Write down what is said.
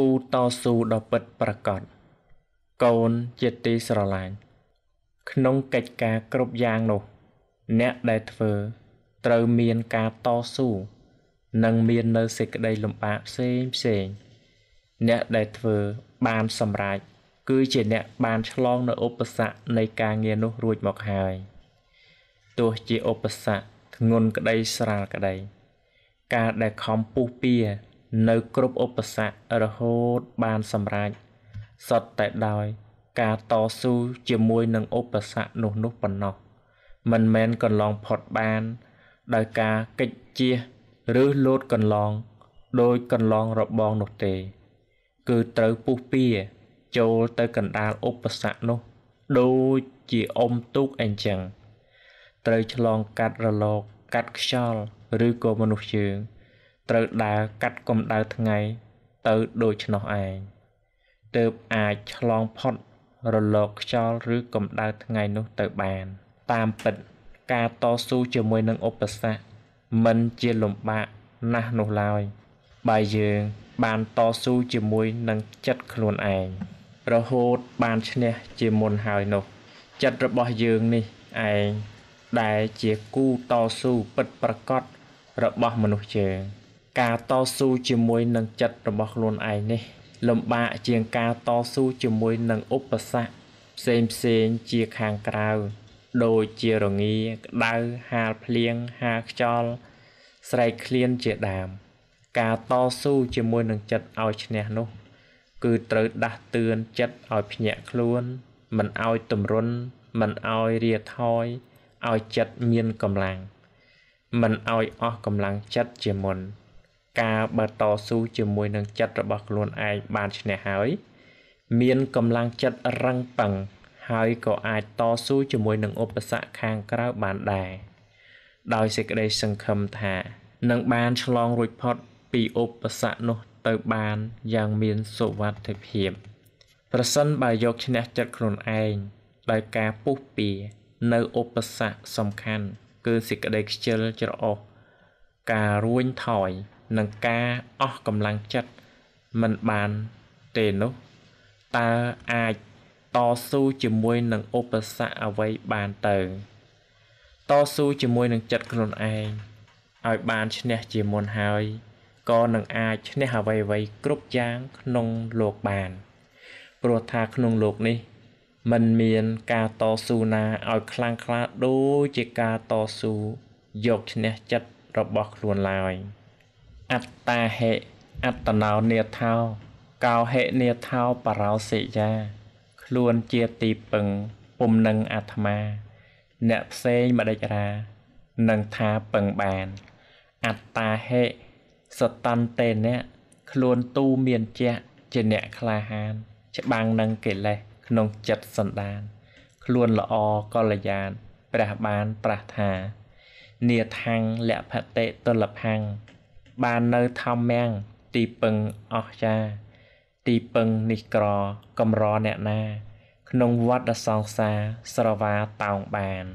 គូតស៊ូដ៏ពិតប្រាកដកូនជាទីស្រឡាញ់ក្នុងកិច្ចការគ្រប់យ៉ាងនោះអ្នកដែលធ្វើត្រូវមានការតស៊ូនិងមាននៅសេចក្តីលំបាកផ្សេងផ្សេង អ្នកដែលធ្វើបានសម្រេចគឺជាអ្នកបានឆ្លងនៅឧបសគ្គនៃការងារនោះរួចមកហើយទោះជាឧបសគ្គធ្ងន់ក្តីស្រាលក្តីការដែលខំពុះពៀនៅគ្រប់ឧបសគ្គរហូតបានសម្រេចសុទ្ធតែដោយការតស៊ូជាមួយនឹងឧបសគ្គនោះនោះប៉ុណ្ណោះមិនមែនកន្លងផុតបាន ដោយការកិច្ចជះឬលោតកន្លងដោយកន្លងរបងនោះទេ គឺត្រូវពុះពៀចូលទៅកណ្ដាលឧបសគ្គនោះដូចជាអុំទូកអញ្ចឹងត្រូវឆ្លងកាត់រលកកាត់ខ្យល់ឬក៏មនុស្សជើងត្រូវដើរកាត់កម្ដៅថ្ងៃទៅដូច្នោះឯងទើបអាចឆ្លងផុតរលកខ្យល់ឬកម្ដៅថ្ងៃនោះទៅបាន តាមពិតការតស៊ូជាមួយនឹងឧបសគ្គមិនជាលំបាកណាស់នោះឡើយបើយើងបានតស៊ូជាមួយនឹងចិត្តខ្លួនឯងរហូតបានឈ្នះជាមុនហើយនោះចិត្តរបស់យើងនេះឯងដែលជាគូតស៊ូពិតប្រកបរបស់មនុស្សយើងការតស៊ូជាមួយនឹងចិត្តរបស់ខ្លួនឯងនេះលំបាកជាងការតស៊ូជាមួយនឹងឧបសគ្គផ្សេងផ្សេងជាខាងក្រៅដូចជារងាក្តៅហាលភ្លៀងហាលខ្យល់ស្រែកឃ្លានជាដើមការតស៊ូជាមួយនឹងចិត្តឲ្យឈ្នះនោះ គឺត្រូវដាស់តឿនចិត្តឲ្យភ្ញាក់ខ្លួនមិនឲ្យទម្រុនមិនឲ្យរាថយឲ្យចិត្តមានកម្លាំងមិនឲ្យអស់កម្លាំងចិត្តជាមុន។ការបើតស៊ូជាមួយនឹងចិត្តរបស់ខ្លួនឯងបានឈ្នះហើយមានកម្លាំងចិត្តរឹងប៉ឹងហើយក៏អាចតស៊ូជាមួយនឹងឧបសគ្គខាងក្រៅបានដែរដោយសេចក្តីសង្ឃឹមថានឹងបានឆ្លងរួចផុតពីឧបសគ្គនោះទៅបានយ៉ាងមានសុវត្ថិភាព ប្រសិនបើយកឈ្នះចិត្តខ្លួនឯងដោយការពុះពៀនៅឧបសគ្គសំខាន់គឺសេចក្តីខ្ជិលច្រអូសការរួញថយនិងការអស់កម្លាំងចិត្តមិនបានទេនោះតើអាចតស៊ូជាមួយនឹងឧបសគ្គអ្វីបានទៅតស៊ូជាមួយនឹងចិត្តខ្លួនឯងឲ្យបានឈ្នះជាមុនហើយក៏នឹងអាចឈ្នះអ្វីៗគ្រប់យ៉ាងក្នុងលោកបានព្រោះថាក្នុងលោកនេះมันមានការតស៊ូណាឲ្យខ្លាំងក្លាដូចជាការតស៊ូយកឈ្នះចិត្តរបស់ខ្លួនឡើយ។អត្តាហេអត្តណោនេថោកោហេនេថោបរោសិយា ខ្លួនជាទីពឹងពុំនឹងអាត្មាអ្នកផ្សេងមដេចរានឹងថាពឹងបានអត្តាហេ សតន្តេអ្នកខ្លួនទូមានជាជាអ្នកក្លាហានច្បាំងនឹងកិលេសក្នុងចិត្តសន្តាន ខ្លួនល្អកល្យានព្រះបានប្រះថានាថੰលភតិទុលភੰបាននៅធម្មំទីពឹងអស្ចារ្យទីពឹងនេះក្រកំរអ្នកណា ក្នុងវត្តដ៏សង្សារស្រវាតោងបាន។